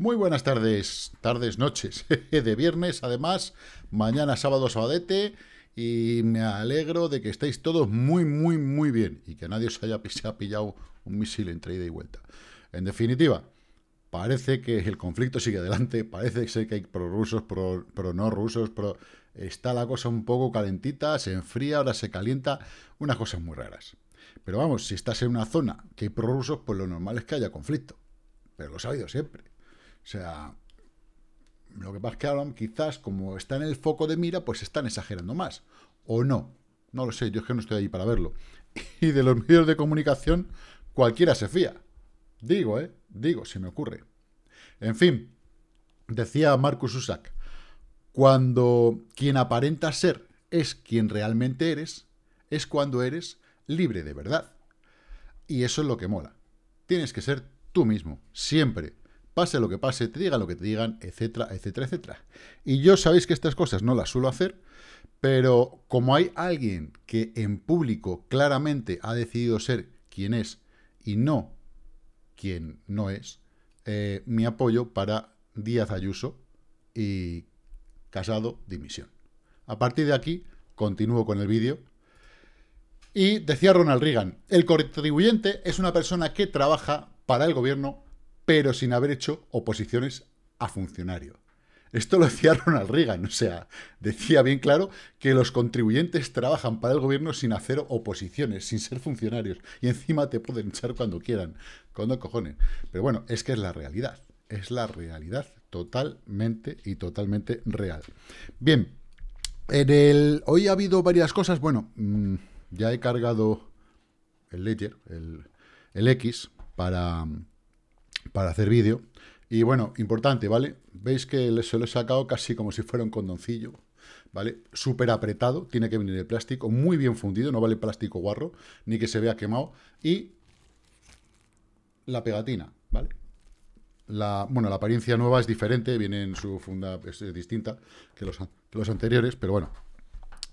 Muy buenas tardes, tardes, noches, de viernes además, mañana sábado sabadete y me alegro de que estéis todos muy, muy, muy bien y que nadie os haya pillado un misil entre ida y vuelta. En definitiva, parece que el conflicto sigue adelante, parece ser que hay prorrusos, pero no rusos, pero está la cosa un poco calentita, se enfría, ahora se calienta, unas cosas muy raras. Pero vamos, si estás en una zona que hay prorrusos, pues lo normal es que haya conflicto. Pero lo ha habido siempre. O sea, lo que pasa es que ahora quizás como está en el foco de mira, pues están exagerando más. O no. No lo sé, yo es que no estoy ahí para verlo. Y de los medios de comunicación, cualquiera se fía. Digo, ¿eh? Digo, se me ocurre. En fin, decía Marcus Usak, cuando quien aparenta ser es quien realmente eres, es cuando eres libre de verdad. Y eso es lo que mola. Tienes que ser tú mismo, siempre pase lo que pase, te digan lo que te digan, etcétera, etcétera, etcétera. Y yo sabéis que estas cosas no las suelo hacer, pero como hay alguien que en público claramente ha decidido ser quien es y no quien no es, eh, mi apoyo para Díaz Ayuso y Casado dimisión. A partir de aquí, continúo con el vídeo. Y decía Ronald Reagan, el contribuyente es una persona que trabaja para el gobierno pero sin haber hecho oposiciones a funcionario. Esto lo decía Ronald Reagan, o sea, decía bien claro que los contribuyentes trabajan para el gobierno sin hacer oposiciones, sin ser funcionarios, y encima te pueden echar cuando quieran, cuando cojones. Pero bueno, es que es la realidad, es la realidad totalmente y totalmente real. Bien, en el, hoy ha habido varias cosas, bueno, mm, ya he cargado el Ledger, el X, para para hacer vídeo. Y bueno, importante, ¿vale? Veis que se lo he sacado casi como si fuera un condoncillo, ¿vale? Súper apretado, tiene que venir el plástico, muy bien fundido, no vale plástico guarro, ni que se vea quemado. Y la pegatina, ¿vale? La, bueno, la apariencia nueva es diferente, viene en su funda, es, distinta que los, anteriores, pero bueno,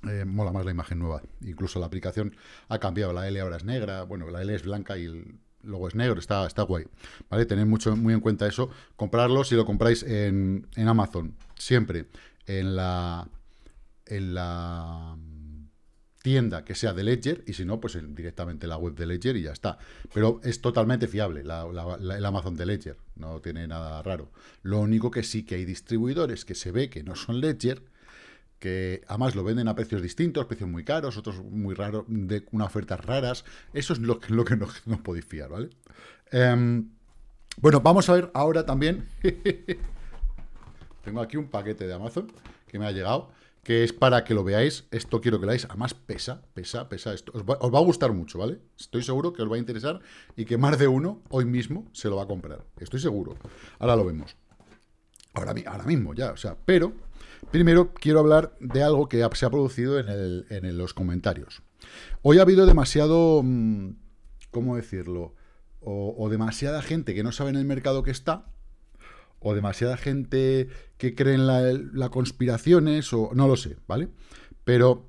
eh, mola más la imagen nueva. Incluso la aplicación ha cambiado. La L ahora es negra. Bueno, la L es blanca y el, luego es negro, está, está guay. ¿Vale? Tened mucho, muy en cuenta eso. Comprarlo si lo compráis en, Amazon. Siempre en la, en la mm, tienda que sea de Ledger y si no, pues en, directamente la web de Ledger y ya está. Pero es totalmente fiable el Amazon de Ledger, no tiene nada raro. Lo único que sí que hay distribuidores que se ve que no son Ledger que además lo venden a precios distintos, precios muy caros, otros muy raros, de unas ofertas raras. Eso es lo que, lo no, podéis fiar, ¿vale? Em, bueno, vamos a ver ahora también... Tengo aquí un paquete de Amazon que me ha llegado, que es para que lo veáis. Esto quiero que lo veáis. Además, pesa, pesa, pesa esto. Os va, a gustar mucho, ¿vale? Estoy seguro que os va a interesar y que más de uno hoy mismo se lo va a comprar. Estoy seguro. Ahora lo vemos. Ahora, ahora mismo ya, o sea, pero Primero quiero hablar de algo que se ha producido en, los comentarios. Hoy ha habido demasiado, mm, ¿cómo decirlo? O, demasiada gente que no sabe en el mercado que está, o demasiada gente que cree en las conspiraciones, o no lo sé, ¿vale? Pero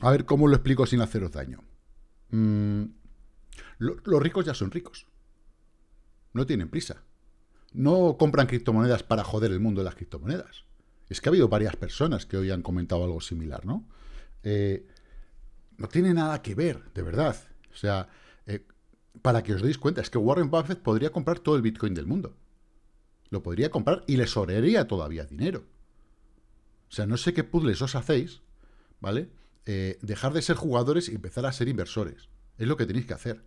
a ver cómo lo explico sin haceros daño. Mm, los ricos ya son ricos. No tienen prisa. No compran criptomonedas para joder el mundo de las criptomonedas. Es que ha habido varias personas que hoy han comentado algo similar, ¿no? Eh, no tiene nada que ver, de verdad. O sea, eh, para que os deis cuenta, es que Warren Buffett podría comprar todo el Bitcoin del mundo. Lo podría comprar y le sobraría todavía dinero. O sea, no sé qué puzzles os hacéis, ¿vale? Eh, dejar de ser jugadores y empezar a ser inversores. Es lo que tenéis que hacer.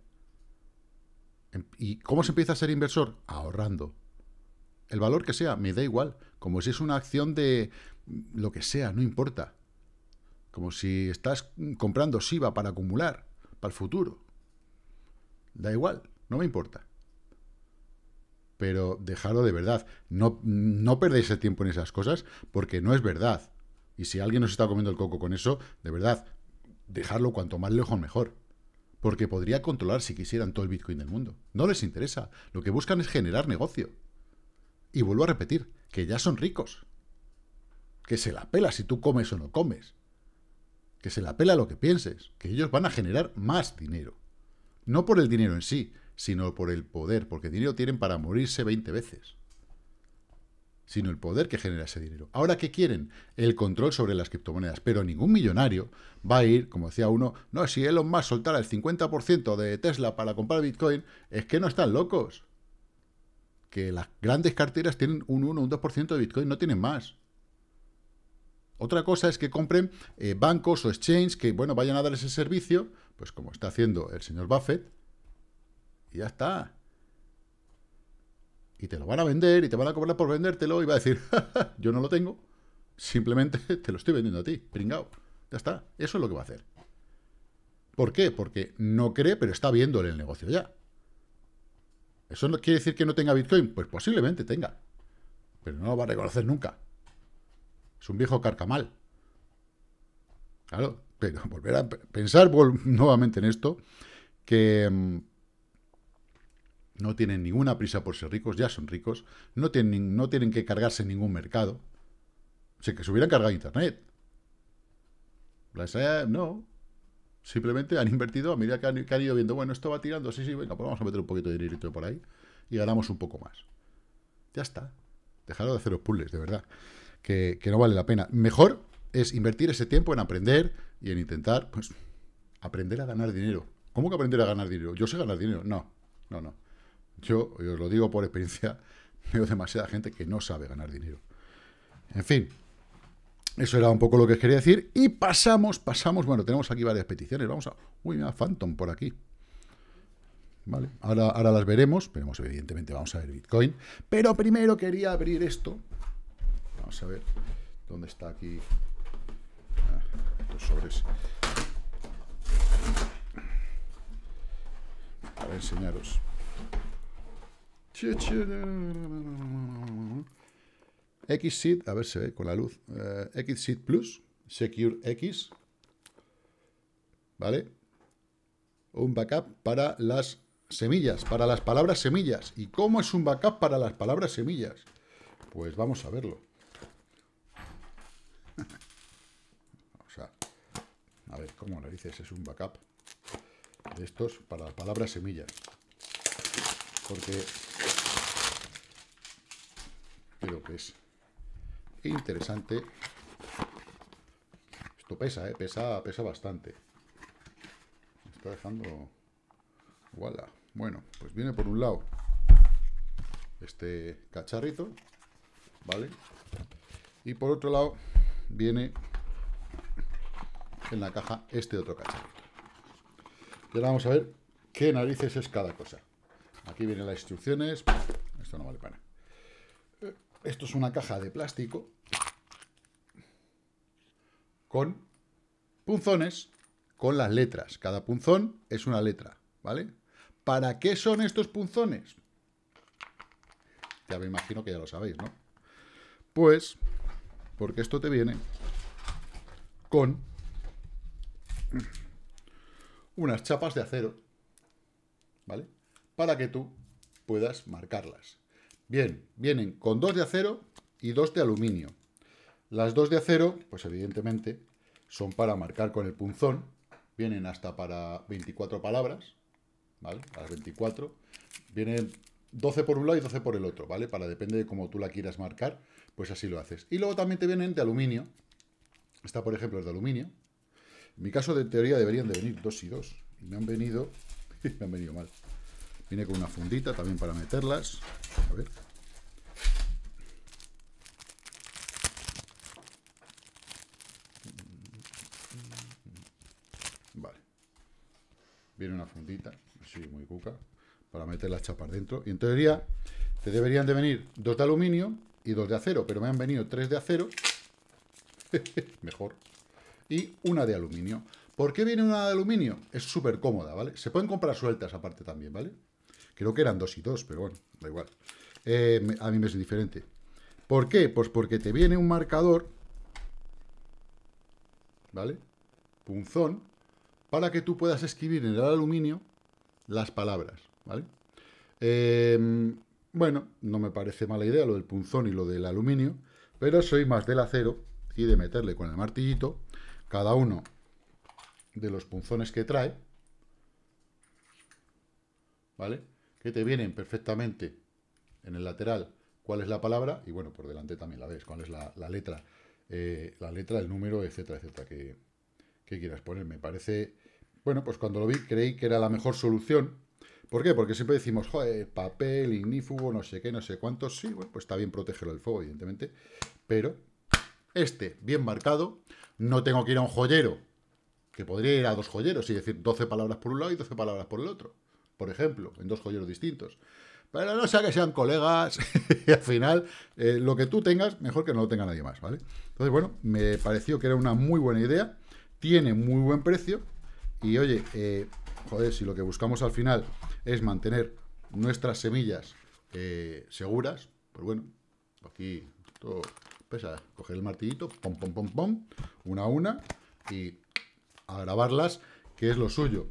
Em, ¿Y cómo se empieza a ser inversor? Ahorrando el valor que sea, me da igual. Como si es una acción de lo que sea, no importa. Como si estás comprando SIVA para acumular, para el futuro. Da igual, no me importa. Pero dejarlo de verdad. No, no perdáis el tiempo en esas cosas porque no es verdad. Y si alguien nos está comiendo el coco con eso, de verdad, dejarlo cuanto más lejos mejor. Porque podría controlar si quisieran todo el Bitcoin del mundo. No les interesa. Lo que buscan es generar negocio. Y vuelvo a repetir, que ya son ricos. Que se la pela si tú comes o no comes. Que se la pela lo que pienses. Que ellos van a generar más dinero. No por el dinero en sí, sino por el poder, porque dinero tienen para morirse 20 veces. Sino el poder que genera ese dinero. Ahora, que quieren? El control sobre las criptomonedas. Pero ningún millonario va a ir, como decía uno, no, si Elon Musk soltara el 50% de Tesla para comprar Bitcoin, es que no están locos que las grandes carteras tienen un 1 un 2% de Bitcoin, no tienen más. Otra cosa es que compren eh, bancos o exchanges que, bueno, vayan a dar ese servicio, pues como está haciendo el señor Buffett, y ya está. Y te lo van a vender y te van a cobrar por vendértelo y va a decir, yo no lo tengo, simplemente te lo estoy vendiendo a ti, pringao. Ya está, eso es lo que va a hacer. ¿Por qué? Porque no cree, pero está viéndole el negocio ya. ¿Eso no quiere decir que no tenga Bitcoin? Pues posiblemente tenga. Pero no lo va a reconocer nunca. Es un viejo carcamal. Claro, pero volver a pensar nuevamente en esto, que mm, no tienen ninguna prisa por ser ricos, ya son ricos, no tienen, no tienen que cargarse ningún mercado. O que se hubieran cargado Internet. No, no, Simplemente han invertido a medida que han, ido viendo, bueno, esto va tirando, sí, sí, venga, pues vamos a meter un poquito de dinerito por ahí y ganamos un poco más. Ya está. Dejaros de hacer los puzzles, de verdad. Que, no vale la pena. Mejor es invertir ese tiempo en aprender y en intentar, pues, aprender a ganar dinero. ¿Cómo que aprender a ganar dinero? Yo sé ganar dinero. No, no, no. Yo, os lo digo por experiencia, veo demasiada gente que no sabe ganar dinero. En fin, eso era un poco lo que quería decir. Y pasamos, pasamos. Bueno, tenemos aquí varias peticiones. Vamos a. Uy, mira, Phantom por aquí. Vale, ahora, las veremos. Veremos, evidentemente, vamos a ver Bitcoin. Pero primero quería abrir esto. Vamos a ver dónde está aquí. Ah, los estos sobres. Para enseñaros. Xseed, a ver se ve con la luz, eh, Xseed Plus, Secure X, ¿vale? Un backup para las semillas, para las palabras semillas. ¿Y cómo es un backup para las palabras semillas? Pues vamos a verlo. o sea, a ver, ¿cómo lo dices? Es un backup de estos para las palabras semillas. Porque creo que es interesante. Esto pesa, ¿eh? Pesa, pesa bastante. está dejando... Bueno, pues viene por un lado este cacharrito, ¿vale? Y por otro lado viene en la caja este otro cacharrito. Y ahora vamos a ver qué narices es cada cosa. Aquí vienen las instrucciones. Esto no vale para esto es una caja de plástico con punzones con las letras. Cada punzón es una letra, ¿vale? ¿Para qué son estos punzones? Ya me imagino que ya lo sabéis, ¿no? Pues, porque esto te viene con unas chapas de acero, ¿vale? Para que tú puedas marcarlas. Bien, vienen con dos de acero y dos de aluminio. Las dos de acero, pues evidentemente, son para marcar con el punzón. Vienen hasta para 24 palabras, ¿vale? Las 24. Vienen 12 por un lado y 12 por el otro, ¿vale? Para, depende de cómo tú la quieras marcar, pues así lo haces. Y luego también te vienen de aluminio. esta por ejemplo, es de aluminio. En mi caso, de teoría, deberían de venir dos y dos. Y me han venido... me han venido mal. Viene con una fundita también para meterlas. A ver. Vale. Viene una fundita, así muy cuca, para meter las chapas dentro. Y en teoría te deberían de venir dos de aluminio y dos de acero, pero me han venido tres de acero. Mejor. Y una de aluminio. ¿Por qué viene una de aluminio? Es súper cómoda, ¿vale? Se pueden comprar sueltas aparte también, ¿vale? Creo que eran dos y dos, pero bueno, da igual. Eh, a mí me es diferente. ¿Por qué? Pues porque te viene un marcador, ¿vale? Punzón, para que tú puedas escribir en el aluminio las palabras, ¿vale? Em, bueno, no me parece mala idea lo del punzón y lo del aluminio, pero soy más del acero y de meterle con el martillito cada uno de los punzones que trae, ¿vale? te vienen perfectamente en el lateral cuál es la palabra y bueno, por delante también la ves, cuál es la, letra, eh, la letra, el número, etcétera, etcétera, que, quieras poner. Me parece, bueno, pues cuando lo vi creí que era la mejor solución. ¿Por qué? Porque siempre decimos, joder, papel, ignífugo, no sé qué, no sé cuántos. Sí, bueno, pues está bien protegerlo del fuego, evidentemente. Pero este, bien marcado, no tengo que ir a un joyero, que podría ir a dos joyeros y decir 12 palabras por un lado y 12 palabras por el otro por ejemplo, en dos joyeros distintos. Pero no sea que sean colegas y al final eh, lo que tú tengas, mejor que no lo tenga nadie más, ¿vale? Entonces, bueno, me pareció que era una muy buena idea, tiene muy buen precio y oye, eh, joder, si lo que buscamos al final es mantener nuestras semillas eh, seguras, pues bueno, aquí todo pesa, coger el martillito, pom, pom, pom, pom, una a una y a grabarlas, que es lo suyo.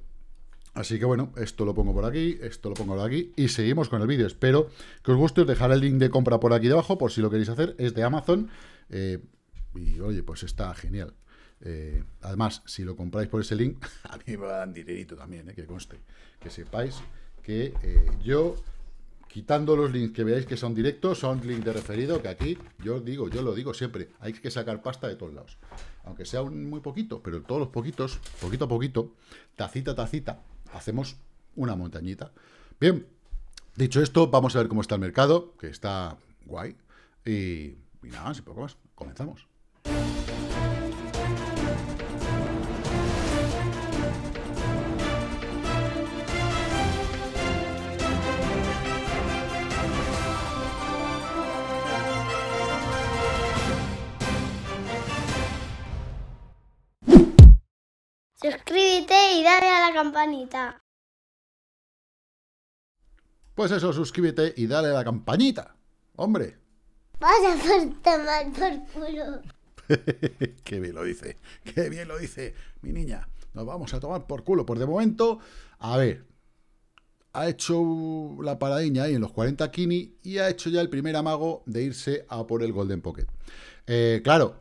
Así que bueno, esto lo pongo por aquí, esto lo pongo por aquí y seguimos con el vídeo. Espero que os guste, os dejaré el link de compra por aquí debajo por si lo queréis hacer, es de Amazon. Eh, y oye, pues está genial. Eh, además, si lo compráis por ese link, a mí me dan dinerito también, eh, que conste. Que sepáis que yo, quitando los links que veáis que son directos, son links de referido, que aquí yo digo, yo lo digo siempre, hay que sacar pasta de todos lados. Aunque sea un muy poquito, pero todos los poquitos, poquito a poquito, tacita a tacita, hacemos una montañita. Bien, dicho esto, vamos a ver cómo está el mercado, que está guay. Y, nada, sin poco más, comenzamos. dale a la campanita. Pues eso, suscríbete y dale a la campanita. Hombre. Vas a tomar por culo. qué bien lo dice, qué bien lo dice, mi niña. Nos vamos a tomar por culo. Por pues de momento, a ver, ha hecho la paradiña ahí en los 40 Kini y ha hecho ya el primer amago de irse a por el Golden Pocket. Eh, claro,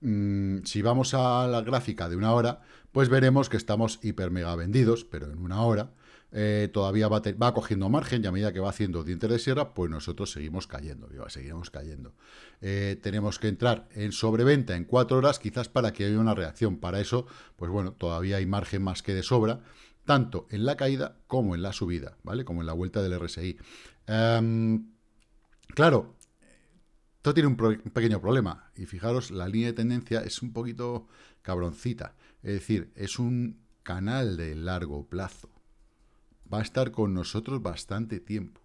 mm, si vamos a la gráfica de una hora, pues veremos que estamos hiper mega vendidos, pero en una hora eh, todavía va, cogiendo margen y a medida que va haciendo dientes de sierra, pues nosotros seguimos cayendo, seguiremos cayendo. Eh, tenemos que entrar en sobreventa en cuatro horas, quizás para que haya una reacción. Para eso, pues bueno, todavía hay margen más que de sobra, tanto en la caída como en la subida, ¿vale? Como en la vuelta del RSI. Em, claro, esto tiene un, pequeño problema. Y fijaros, la línea de tendencia es un poquito cabroncita. Es decir, es un canal de largo plazo. Va a estar con nosotros bastante tiempo.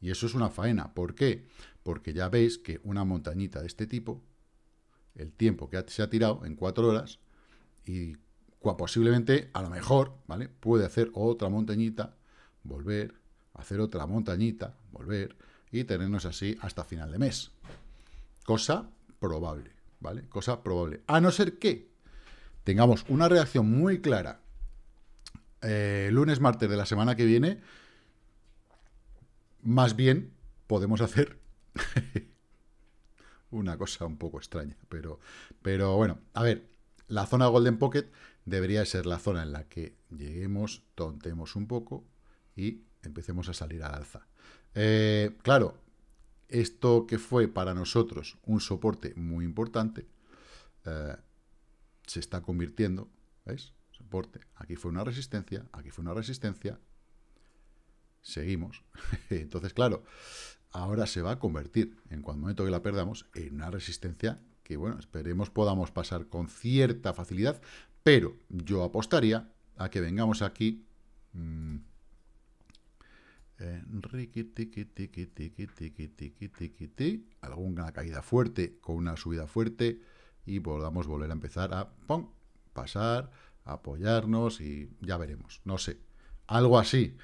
Y eso es una faena. ¿Por qué? Porque ya veis que una montañita de este tipo, el tiempo que se ha tirado en cuatro horas, y posiblemente, a lo mejor, ¿vale? Puede hacer otra montañita, volver, hacer otra montañita, volver, y tenernos así hasta final de mes. Cosa probable, ¿vale? Cosa probable. A no ser que tengamos una reacción muy clara eh, lunes, martes de la semana que viene, más bien podemos hacer una cosa un poco extraña, pero, pero bueno, a ver, la zona Golden Pocket debería ser la zona en la que lleguemos, tontemos un poco y empecemos a salir a alza. Eh, claro, esto que fue para nosotros un soporte muy importante, eh, se está convirtiendo, ¿veis? Soporte, aquí fue una resistencia, aquí fue una resistencia, seguimos. Entonces, claro, ahora se va a convertir, en cuanto momento que la perdamos, en una resistencia que, bueno, esperemos podamos pasar con cierta facilidad, pero yo apostaría a que vengamos aquí... Mmm, alguna caída fuerte con una subida fuerte y podamos volver a empezar a pasar, apoyarnos y ya veremos, no sé, algo así.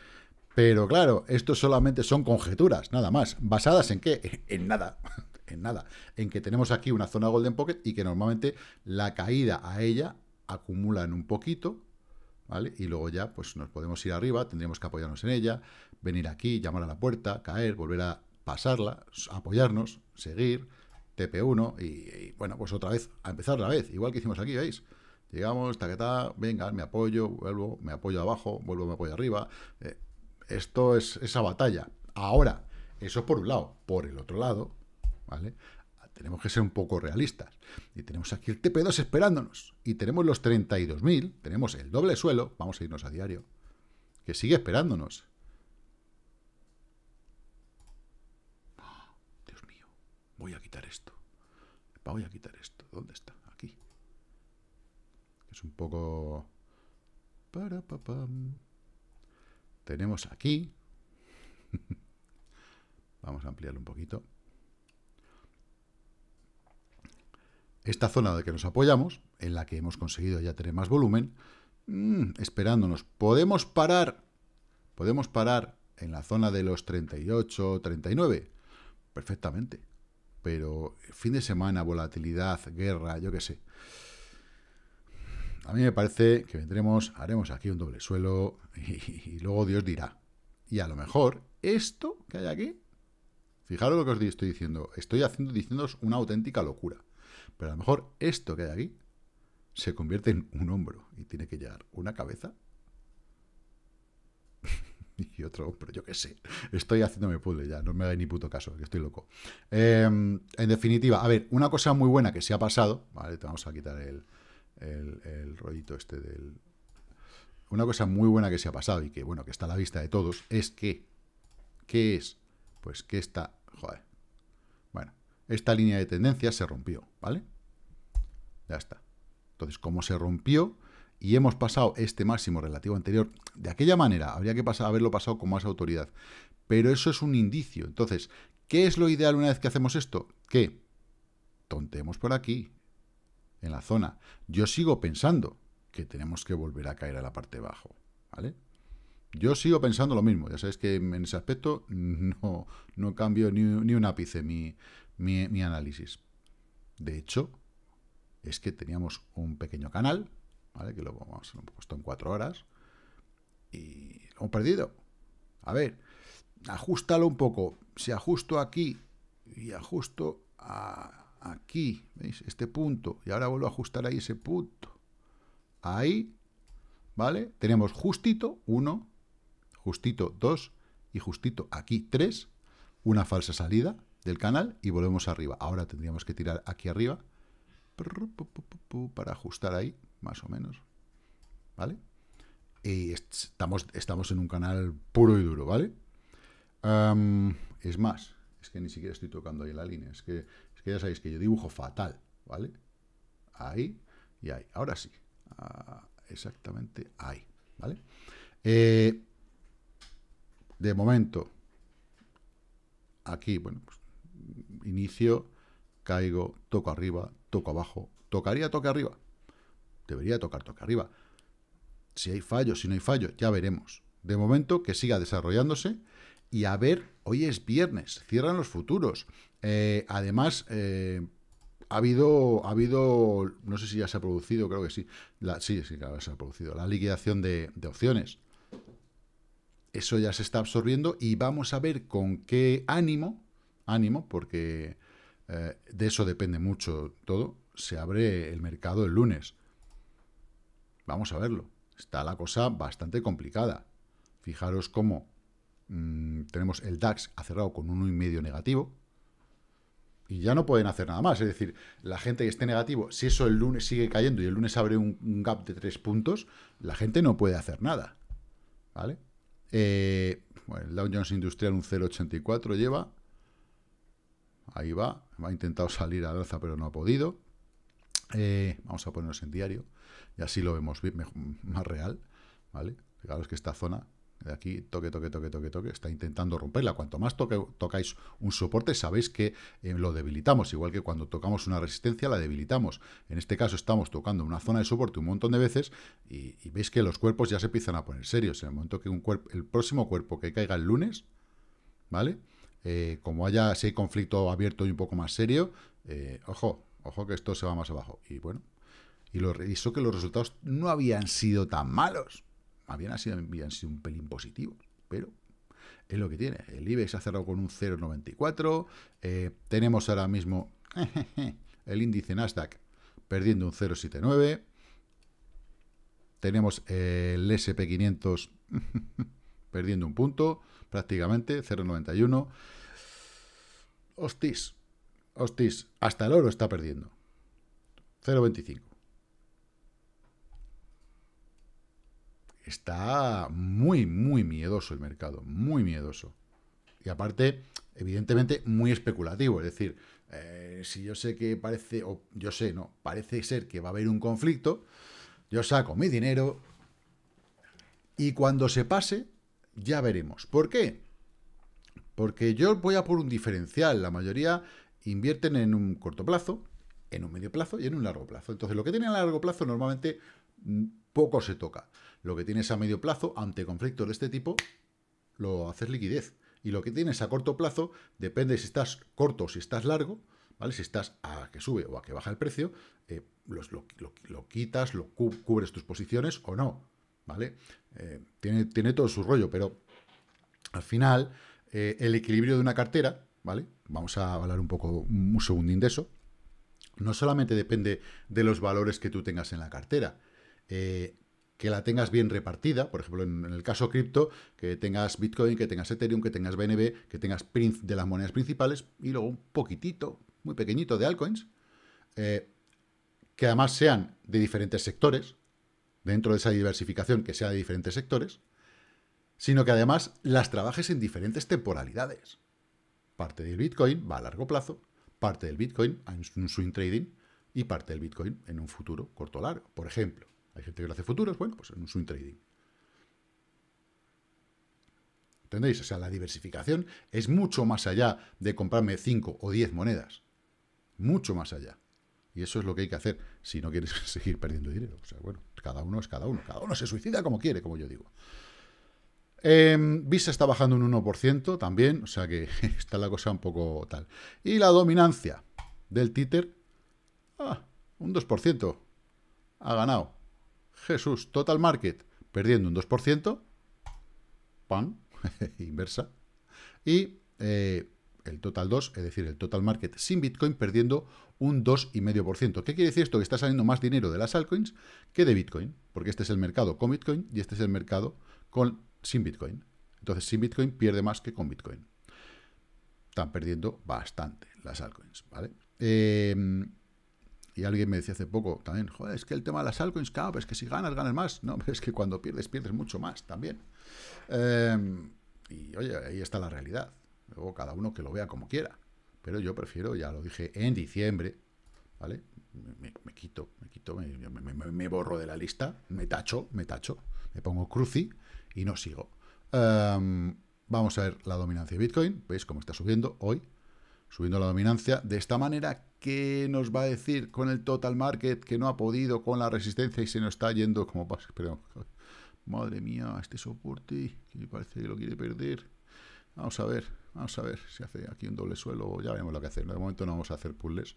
Pero claro, esto solamente son conjeturas, nada más. ¿Basadas en qué? En nada, en nada. En que tenemos aquí una zona Golden Pocket y que normalmente la caída a ella acumula en un poquito, ¿vale? Y luego ya pues nos podemos ir arriba, tendríamos que apoyarnos en ella, venir aquí, llamar a la puerta, caer, volver a pasarla, apoyarnos, seguir, TP1 y, bueno, pues otra vez, a empezar la vez, igual que hicimos aquí, ¿veis? Llegamos, taquetá, venga, me apoyo, vuelvo, me apoyo abajo, vuelvo, me apoyo arriba. Eh, esto es esa batalla. Ahora, eso por un lado. Por el otro lado, ¿vale? Tenemos que ser un poco realistas. Y tenemos aquí el TP2 esperándonos. Y tenemos los 32.000, tenemos el doble suelo, vamos a irnos a diario, que sigue esperándonos. Voy a quitar esto. Voy a quitar esto. ¿Dónde está? Aquí. Es un poco... Para, Tenemos aquí... Vamos a ampliarlo un poquito. Esta zona de que nos apoyamos, en la que hemos conseguido ya tener más volumen, mm, esperándonos. ¿Podemos parar? ¿Podemos parar en la zona de los 38, 39? Perfectamente pero fin de semana, volatilidad, guerra, yo qué sé. A mí me parece que vendremos, haremos aquí un doble suelo y, luego Dios dirá. Y a lo mejor esto que hay aquí, fijaros lo que os estoy diciendo, estoy haciendo, diciéndoos una auténtica locura. Pero a lo mejor esto que hay aquí se convierte en un hombro y tiene que llegar una cabeza y otro pero yo qué sé. Estoy haciéndome puzzle ya, no me hagáis ni puto caso, que estoy loco. Em, en definitiva, a ver, una cosa muy buena que se ha pasado, vale, te vamos a quitar el, el, rollito este del... Una cosa muy buena que se ha pasado y que, bueno, que está a la vista de todos, es que... ¿Qué es? Pues que esta... Joder. Bueno, esta línea de tendencia se rompió, ¿vale? Ya está. Entonces, ¿cómo se rompió, y hemos pasado este máximo relativo anterior de aquella manera, habría que haberlo pasado con más autoridad. Pero eso es un indicio. Entonces, ¿qué es lo ideal una vez que hacemos esto? Que tontemos por aquí, en la zona. Yo sigo pensando que tenemos que volver a caer a la parte de abajo, ¿vale? Yo sigo pensando lo mismo. Ya sabéis que en ese aspecto no, no cambio ni, un ápice mi, mi análisis. De hecho, es que teníamos un pequeño canal que lo vamos, hemos puesto en cuatro horas y lo hemos perdido. A ver, ajustalo un poco. Si ajusto aquí y ajusto aquí, ¿veis? Este punto, y ahora vuelvo a ajustar ahí ese punto. Ahí, ¿vale? Tenemos justito 1, justito 2 y justito aquí 3, una falsa salida del canal y volvemos arriba. Ahora tendríamos que tirar aquí arriba para ajustar ahí más o menos. ¿Vale? Y estamos, estamos en un canal puro y duro, ¿vale? es más, es que ni siquiera estoy tocando ahí la línea. Es que, es que ya sabéis que yo dibujo fatal, ¿vale? Ahí y ahí. Ahora sí. Ah, exactamente ahí, ¿vale? Eh, de momento, aquí, bueno, pues, inicio, caigo, toco arriba, toco abajo, tocaría toque arriba, debería tocar toque arriba. Si hay fallos, si no hay fallo, ya veremos. De momento, que siga desarrollándose y a ver, hoy es viernes, cierran los futuros. Eh, además, eh, ha habido, ha habido, no sé si ya se ha producido, creo que sí, la, sí, sí, claro, se ha producido, la liquidación de, opciones. Eso ya se está absorbiendo y vamos a ver con qué ánimo, ánimo, porque eh, de eso depende mucho todo, se abre el mercado el lunes. Vamos a verlo. Está la cosa bastante complicada. Fijaros cómo mm, tenemos el DAX ha cerrado con 1,5 negativo. Y ya no pueden hacer nada más. Es decir, la gente que esté negativo, si eso el lunes sigue cayendo y el lunes abre un, gap de 3 puntos, la gente no puede hacer nada. ¿Vale? Eh, bueno, el Dow Jones Industrial un 0,84 lleva. Ahí va. Ha intentado salir al alza, pero no ha podido. Eh, vamos a ponernos en diario y así lo vemos más real, ¿vale? Fijaros que esta zona de aquí, toque, toque, toque, toque, toque, está intentando romperla. Cuanto más toque, tocáis un soporte, sabéis que eh, lo debilitamos, igual que cuando tocamos una resistencia, la debilitamos. En este caso estamos tocando una zona de soporte un montón de veces y, veis que los cuerpos ya se empiezan a poner serios. En el momento que un cuerpo, el próximo cuerpo que caiga el lunes, ¿vale? Eh, como haya, si hay conflicto abierto y un poco más serio, eh, ojo, ojo que esto se va más abajo. Y bueno, y, lo, revisó que los resultados no habían sido tan malos. Habían sido, un pelín positivo, pero es lo que tiene. El IBEX ha cerrado con un 0,94. Eh, tenemos ahora mismo el índice Nasdaq perdiendo un 0,79. Tenemos el SP500 perdiendo un punto, prácticamente, 0,91. Hostis, hostis, hasta el oro está perdiendo. 0,25. está muy, muy miedoso el mercado, muy miedoso. Y aparte, evidentemente, muy especulativo. Es decir, eh, si yo sé que parece, o yo sé, no, parece ser que va a haber un conflicto, yo saco mi dinero y cuando se pase, ya veremos. ¿Por qué? Porque yo voy a por un diferencial. La mayoría invierten en un corto plazo, en un medio plazo y en un largo plazo. Entonces, lo que tiene a largo plazo normalmente mm, poco se toca. Lo que tienes a medio plazo ante conflictos de este tipo, lo haces liquidez. Y lo que tienes a corto plazo, depende si estás corto o si estás largo, ¿vale? Si estás a que sube o a que baja el precio, eh, lo, quitas, lo cubres tus posiciones o no, ¿vale? Eh, tiene, tiene todo su rollo, pero al final, eh, el equilibrio de una cartera, ¿vale? Vamos a hablar un poco, un segundín de eso. No solamente depende de los valores que tú tengas en la cartera que la tengas bien repartida, por ejemplo, en, el caso cripto, que tengas Bitcoin, que tengas Ethereum, que tengas BNB, que tengas de las monedas principales, y luego un poquitito, muy pequeñito, de altcoins, eh, que además sean de diferentes sectores, dentro de esa diversificación que sea de diferentes sectores, sino que además las trabajes en diferentes temporalidades. Parte del Bitcoin va a largo plazo, parte del Bitcoin en un swing trading y parte del Bitcoin en un futuro corto largo, por ejemplo. Hay gente que lo hace futuros, bueno, pues en un swing trading. ¿Entendéis? O sea, la diversificación es mucho más allá de comprarme 5 o 10 monedas. Mucho más allá. Y eso es lo que hay que hacer si no quieres seguir perdiendo dinero. O sea, bueno, cada uno es cada uno. Cada uno se suicida como quiere, como yo digo. Em, Visa está bajando un 1% también, o sea que está la cosa un poco tal. Y la dominancia del títer, ah, un 2%. Ha ganado. Jesús, total market perdiendo un 2%, pan inversa. Y eh, el total 2, es decir, el total market sin Bitcoin perdiendo un 2,5%. ¿Qué quiere decir esto? Que está saliendo más dinero de las altcoins que de Bitcoin, porque este es el mercado con Bitcoin y este es el mercado con, sin Bitcoin. Entonces, sin Bitcoin pierde más que con Bitcoin. Están perdiendo bastante las altcoins, ¿vale? Eh, y alguien me decía hace poco también, joder, es que el tema de las altcoins, claro, es que si ganas, ganas más. No, es que cuando pierdes, pierdes mucho más también. Em, y oye, ahí está la realidad. Luego cada uno que lo vea como quiera. Pero yo prefiero, ya lo dije en diciembre, ¿vale? Me, quito, me quito, me, borro de la lista, me tacho, me tacho, me pongo cruci y no sigo. Em, vamos a ver la dominancia de Bitcoin. ¿Veis cómo está subiendo hoy? subiendo la dominancia. De esta manera, ¿qué nos va a decir con el total market que no ha podido con la resistencia y se nos está yendo como pasa? Madre mía, este soporte que parece que lo quiere perder. Vamos a ver, vamos a ver si hace aquí un doble suelo. Ya veremos lo que hacer. De momento no vamos a hacer puzzles.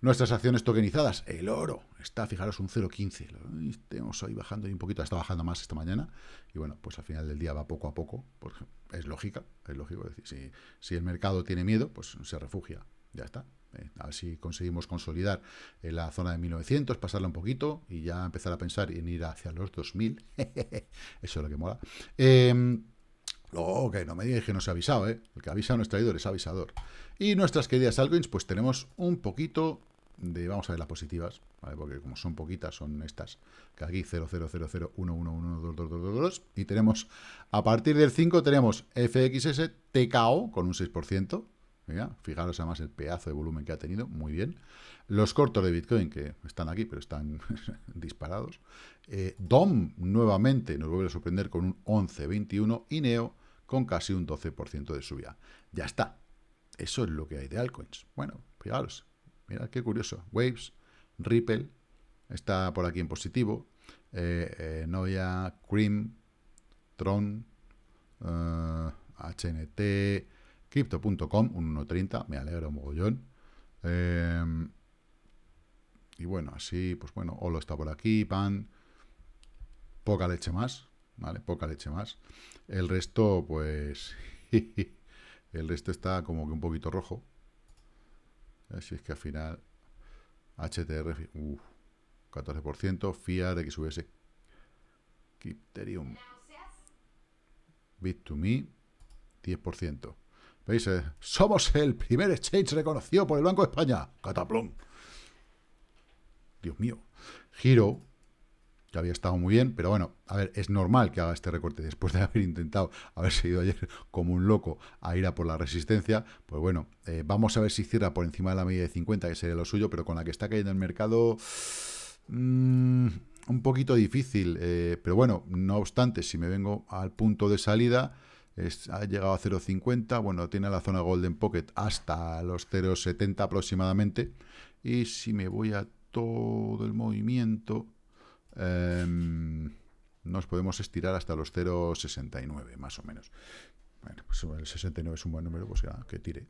Nuestras acciones tokenizadas, el oro, está, fijaros, un 0,15. Estamos ahí bajando un poquito, está bajando más esta mañana. Y bueno, pues al final del día va poco a poco. es lógica, es lógico. decir, si, el mercado tiene miedo, pues se refugia. Ya está. Eh, a ver si conseguimos consolidar eh, la zona de 1900, pasarla un poquito y ya empezar a pensar en ir hacia los 2000. Eso es lo que mola. Eh, no me digas que no se ha avisado, ¿eh? El que avisa a es traidor, es avisador. Y nuestras queridas altcoins, pues tenemos un poquito vamos a ver las positivas, porque como son poquitas, son estas, que aquí 000011122222, y tenemos, a partir del 5 tenemos FXS TKO con un 6%, fijaros además el pedazo de volumen que ha tenido, muy bien, los cortos de Bitcoin, que están aquí, pero están disparados, eh, DOM nuevamente nos vuelve a sorprender con un 11.21, y NEO con casi un 12% de subida. Ya está, eso es lo que hay de altcoins. Bueno, fijaros, Mira, qué curioso. Waves, Ripple, está por aquí en positivo. Eh, eh, Novia, Cream, Tron, HNT, eh, Crypto.com, un 1.30, me alegro mogollón. y bueno, así, pues bueno, Olo está por aquí, Pan, poca leche más, ¿vale? Poca leche más. El resto, pues, el resto está como que un poquito rojo, Así es que al final HTR, uff, 14%, que subiese Kipterium, Bit2Me, 10%. ¿Veis? Eh, somos el primer exchange reconocido por el Banco de España. Cataplón. Dios mío. Giro, que había estado muy bien, pero bueno, a ver, es normal que haga este recorte después de haber intentado haber seguido ayer como un loco a ir a por la resistencia, pues bueno, eh, vamos a ver si cierra por encima de la media de 50, que sería lo suyo, pero con la que está cayendo el mercado, mm, un poquito difícil, eh, pero bueno, no obstante, si me vengo al punto de salida, ha llegado a 0,50, bueno, tiene la zona Golden Pocket hasta los 0,70 aproximadamente, y si me voy a todo el movimiento Em, nos podemos estirar hasta los 0,69, más o menos. Pues el 69 es un buen número, pues ya, que tire.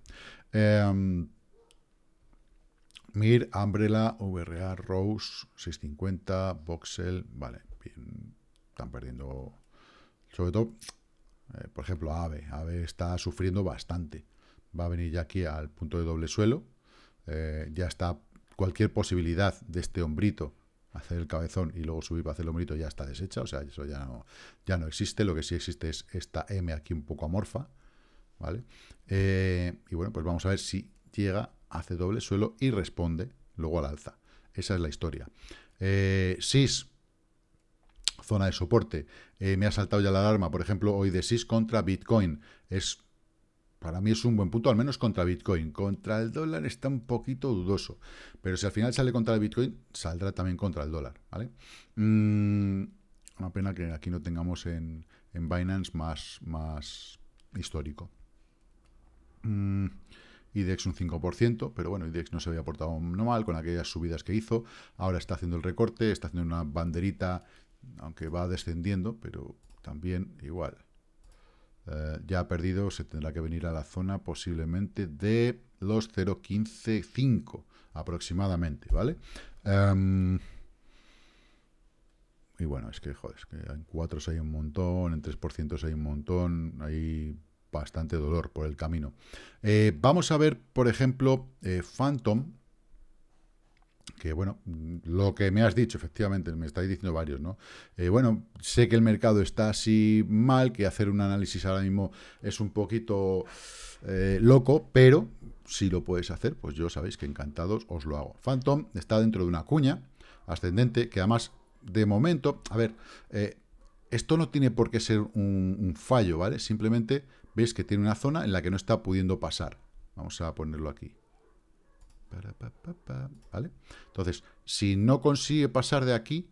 Em, Mir, Umbrella, VRA, Rose, 650, Voxel, vale, están perdiendo, sobre todo, eh, por ejemplo, AVE, AVE está sufriendo bastante, va a venir ya aquí al punto de doble suelo, eh, ya está cualquier posibilidad de este hombrito hacer el cabezón y luego subir para hacer el bonito ya está deshecha, o sea, eso ya no, ya no existe, lo que sí existe es esta M aquí un poco amorfa, ¿vale? Eh, y bueno, pues vamos a ver si llega, hace doble suelo y responde luego al alza. Esa es la historia. Eh, SIS, zona de soporte. Eh, me ha saltado ya la alarma, por ejemplo, hoy de SIS contra Bitcoin. Es para mí es un buen punto, al menos contra Bitcoin. Contra el dólar está un poquito dudoso, pero si al final sale contra el Bitcoin, saldrá también contra el dólar, ¿vale? Mm, una pena que aquí no tengamos en, Binance más, más histórico. Mm, IDEX un 5%, pero bueno, IDEX no se había portado mal con aquellas subidas que hizo. Ahora está haciendo el recorte, está haciendo una banderita, aunque va descendiendo, pero también igual eh, ya ha perdido, se tendrá que venir a la zona posiblemente de los 0.155 aproximadamente, ¿vale? Em, y bueno, es que, joder, que en 4 hay un montón, en 3% hay un montón, hay bastante dolor por el camino. Eh, vamos a ver, por ejemplo, eh, Phantom, que bueno, lo que me has dicho, efectivamente, me estáis diciendo varios, ¿no? Eh, bueno, sé que el mercado está así mal, que hacer un análisis ahora mismo es un poquito eh, loco, pero si lo puedes hacer, pues yo sabéis que encantados os lo hago. Phantom está dentro de una cuña ascendente, que además, de momento, a ver, eh, esto no tiene por qué ser un fallo, ¿vale? Simplemente veis que tiene una zona en la que no está pudiendo pasar. Vamos a ponerlo aquí. ¿Vale? Entonces, si no consigue pasar de aquí,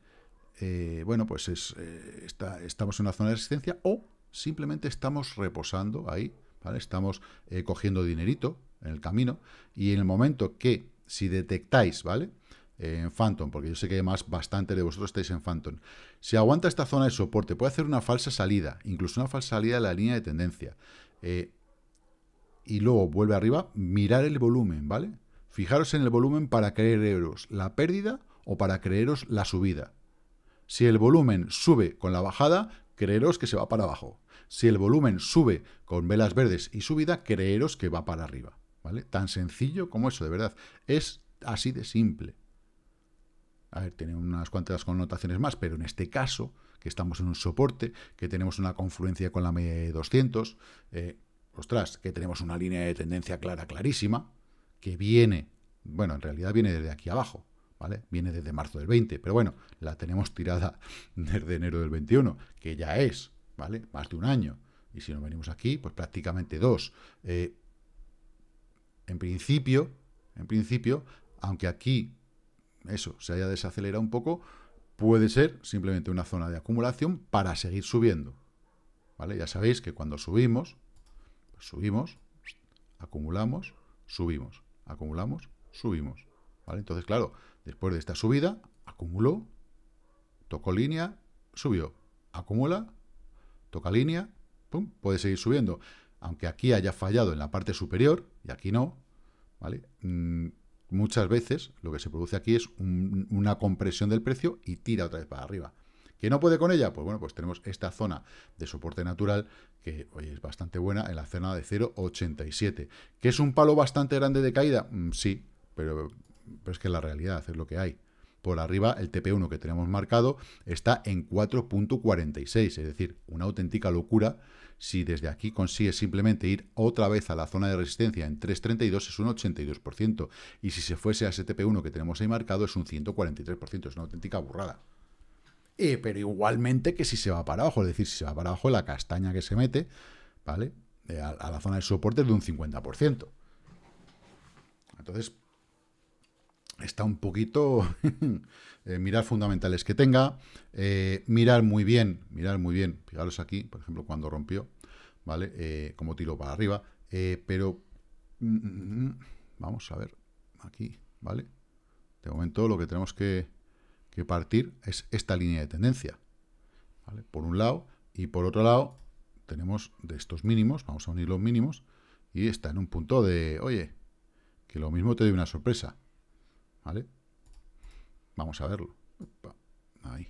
eh, bueno, pues eh, está, estamos en una zona de resistencia o simplemente estamos reposando ahí, ¿vale? Estamos eh, cogiendo dinerito en el camino y en el momento que, si detectáis, ¿vale? en Phantom, porque yo sé que además bastante de vosotros estáis en Phantom. Si aguanta esta zona de soporte, puede hacer una falsa salida, incluso una falsa salida de la línea de tendencia. y luego vuelve arriba, mirar el volumen, ¿vale? Fijaros en el volumen para creeros la pérdida o para creeros la subida. Si el volumen sube con la bajada, creeros que se va para abajo. Si el volumen sube con velas verdes y subida, creeros que va para arriba. ¿Vale? Tan sencillo como eso, de verdad. Es así de simple. A ver, tiene unas cuantas connotaciones más, pero en este caso, que estamos en un soporte, que tenemos una confluencia con la media de 200, ostras, que tenemos una línea de tendencia clara, clarísima, que viene, bueno, en realidad viene desde aquí abajo, ¿vale? Viene desde marzo del 20, pero bueno, la tenemos tirada desde enero del 21, que ya es, ¿vale? Más de un año. Y si nos venimos aquí, pues prácticamente dos. Eh, en principio, en principio, aunque aquí eso se haya desacelerado un poco, puede ser simplemente una zona de acumulación para seguir subiendo. ¿Vale? Ya sabéis que cuando subimos, pues subimos, acumulamos, subimos acumulamos, subimos. ¿vale? Entonces, claro, después de esta subida, acumuló, tocó línea, subió, acumula, toca línea, puede seguir subiendo. Aunque aquí haya fallado en la parte superior, y aquí no, ¿vale? Mm, muchas veces lo que se produce aquí es una compresión del precio y tira otra vez para arriba. ¿Que no puede con ella? Pues bueno, pues tenemos esta zona de soporte natural que hoy es bastante buena en la zona de 0,87. ¿Que es un palo bastante grande de caída? Mm, sí, pero, es que la realidad, es lo que hay por arriba el TP1 que tenemos marcado está en 4.46, es decir, una auténtica locura. Si desde aquí consigue simplemente ir otra vez a la zona de resistencia en 3.32 es un 82%, y si se fuese a ese TP1 que tenemos ahí marcado es un 143%, es una auténtica burrada. Eh, pero igualmente que si se va para abajo, es decir, si se va para abajo, la castaña que se mete, ¿vale? a, la zona de soporte es de un 50%. Entonces, está un poquito... Eh, mirar fundamentales que tenga, eh, mirar muy bien, mirar muy bien, fijaros aquí, por ejemplo, cuando rompió, ¿vale? como tiro para arriba, pero... Mm, mm, mm, vamos a ver, aquí, ¿vale? De momento lo que tenemos que que partir es esta línea de tendencia. Por un lado, y por otro lado, tenemos de estos mínimos, vamos a unir los mínimos, y está en un punto de, oye, que lo mismo te doy una sorpresa. ¿Vale? Vamos a verlo. Ahí.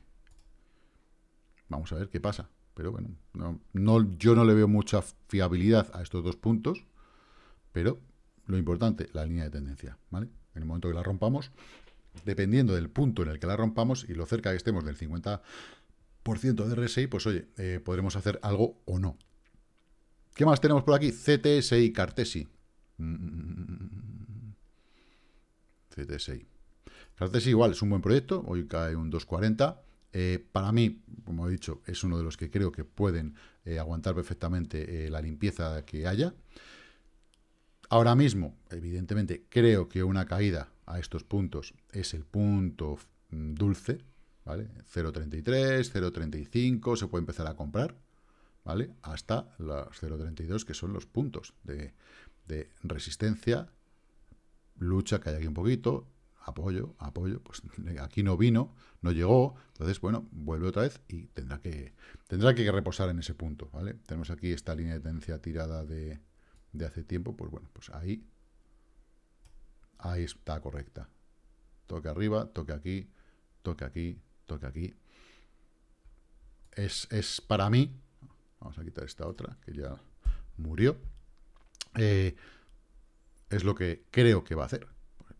Vamos a ver qué pasa. Pero bueno, no, no, yo no le veo mucha fiabilidad a estos dos puntos, pero lo importante, la línea de tendencia. ¿Vale? En el momento que la rompamos, dependiendo del punto en el que la rompamos y lo cerca que estemos del 50% de RSI, pues oye, eh, podremos hacer algo o no. ¿Qué más tenemos por aquí? CTSI Cartesi. Mm. CTSI. Cartesi igual es un buen proyecto, hoy cae un 240. Eh, para mí, como he dicho, es uno de los que creo que pueden eh, aguantar perfectamente la limpieza que haya. Ahora mismo, evidentemente, creo que una caída a estos puntos es el punto mm, dulce, ¿vale? 0.33, 0.35, se puede empezar a comprar, ¿vale? Hasta los 0.32, que son los puntos de, resistencia, lucha, que hay aquí un poquito, apoyo, apoyo, pues aquí no vino, no llegó, entonces, bueno, vuelve otra vez y tendrá que, tendrá que reposar en ese punto, ¿vale? Tenemos aquí esta línea de tendencia tirada de, de hace tiempo, pues bueno, pues ahí Ahí está correcta. Toque arriba, toque aquí, toque aquí, toque aquí. Es, para mí... Vamos a quitar esta otra, que ya murió. Eh, es lo que creo que va a hacer.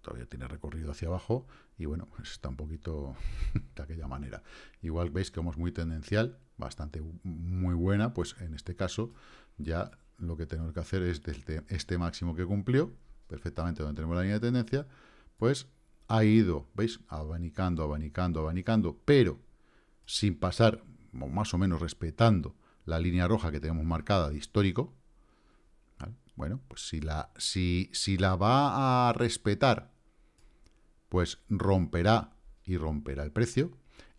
Todavía tiene recorrido hacia abajo y bueno, pues está un poquito de aquella manera. Igual veis que es muy tendencial, bastante muy buena, pues en este caso ya lo que tenemos que hacer es desde este máximo que cumplió, perfectamente donde tenemos la línea de tendencia, pues ha ido, ¿veis? Abanicando, abanicando, abanicando, pero sin pasar, más o menos respetando la línea roja que tenemos marcada de histórico. Bueno, pues si la, si, la va a respetar, pues romperá y romperá el precio.